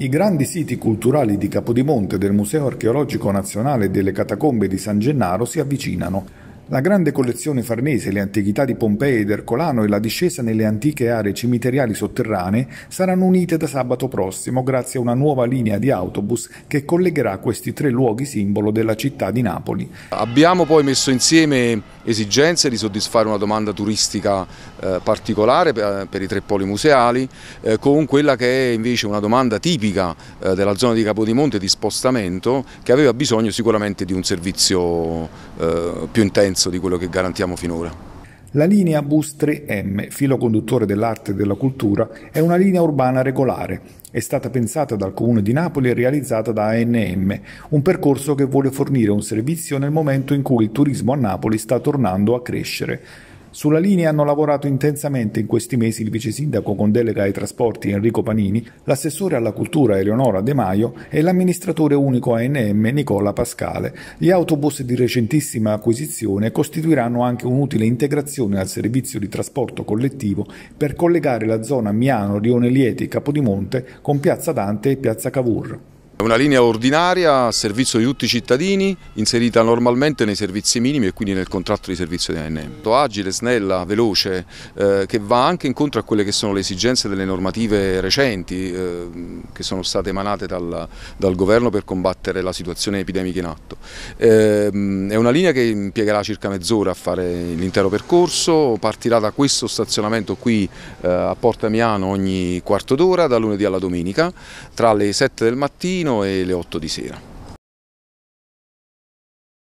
I grandi siti culturali di Capodimonte del Museo archeologico nazionale e delle catacombe di San Gennaro si avvicinano. La grande collezione farnese, le antichità di Pompei ed Ercolano e la discesa nelle antiche aree cimiteriali sotterranee saranno unite da sabato prossimo grazie a una nuova linea di autobus che collegherà questi tre luoghi simbolo della città di Napoli. Abbiamo poi messo insieme esigenze di soddisfare una domanda turistica eh, particolare per, per, i tre poli museali eh, con quella che è invece una domanda tipica eh, della zona di Capodimonte di spostamento che aveva bisogno sicuramente di un servizio eh, più intenso terzo di quello che garantiamo finora. La linea Bus 3M, filo conduttore dell'arte e della cultura, è una linea urbana regolare. È stata pensata dal Comune di Napoli e realizzata da ANM, un percorso che vuole fornire un servizio nel momento in cui il turismo a Napoli sta tornando a crescere. Sulla linea hanno lavorato intensamente in questi mesi il vice sindaco con delega ai trasporti Enrico Panini, l'assessore alla cultura Eleonora De Maio e l'amministratore unico ANM Nicola Pascale. Gli autobus di recentissima acquisizione costituiranno anche un'utile integrazione al servizio di trasporto collettivo per collegare la zona Miano, Rione Lieti, Capodimonte con Piazza Dante e Piazza Cavour. È una linea ordinaria a servizio di tutti i cittadini, inserita normalmente nei servizi minimi e quindi nel contratto di servizio di ANM. Agile, snella, veloce, eh, che va anche incontro a quelle che sono le esigenze delle normative recenti eh, che sono state emanate dal, dal, governo per combattere la situazione epidemica in atto. Eh, è una linea che impiegherà circa mezz'ora a fare l'intero percorso, partirà da questo stazionamento qui eh, a Porta Miano ogni quarto d'ora, da lunedì alla domenica, tra le 7 del mattino mattino e le 8 di sera.